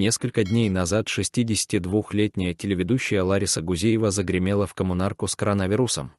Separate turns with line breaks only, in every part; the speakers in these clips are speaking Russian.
Несколько дней назад 62-летняя телеведущая Лариса Гузеева загремела в коммунарку с коронавирусом.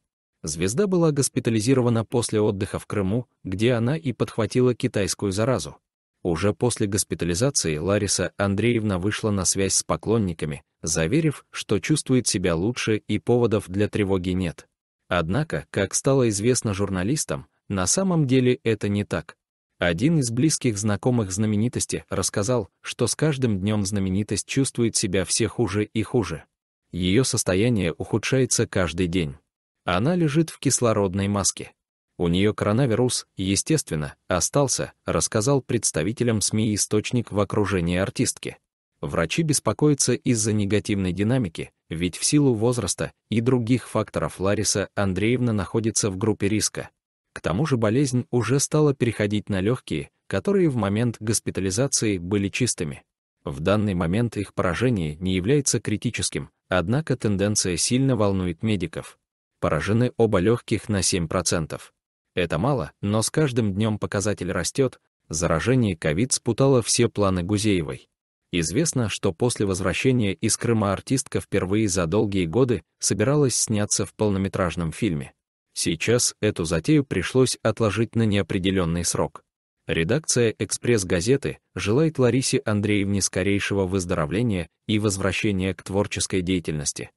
Звезда была госпитализирована после отдыха в Крыму, где она и подхватила китайскую заразу. Уже после госпитализации Лариса Андреевна вышла на связь с поклонниками, заверив, что чувствует себя лучше и поводов для тревоги нет. Однако, как стало известно журналистам, на самом деле это не так. Один из близких знакомых знаменитости рассказал, что с каждым днем знаменитость чувствует себя все хуже и хуже. Ее состояние ухудшается каждый день. Она лежит в кислородной маске. У нее коронавирус, естественно, остался, рассказал представителям СМИ источник в окружении артистки. Врачи беспокоятся из-за негативной динамики, ведь в силу возраста и других факторов Лариса Андреевна находится в группе риска. К тому же болезнь уже стала переходить на легкие, которые в момент госпитализации были чистыми. В данный момент их поражение не является критическим, однако тенденция сильно волнует медиков. Поражены оба легких на 7%. Это мало, но с каждым днем показатель растет, заражение ковид спутало все планы Гузеевой. Известно, что после возвращения из Крыма артистка впервые за долгие годы собиралась сняться в полнометражном фильме. Сейчас эту затею пришлось отложить на неопределенный срок. Редакция «Экспресс-газеты» желает Ларисе Андреевне скорейшего выздоровления и возвращения к творческой деятельности.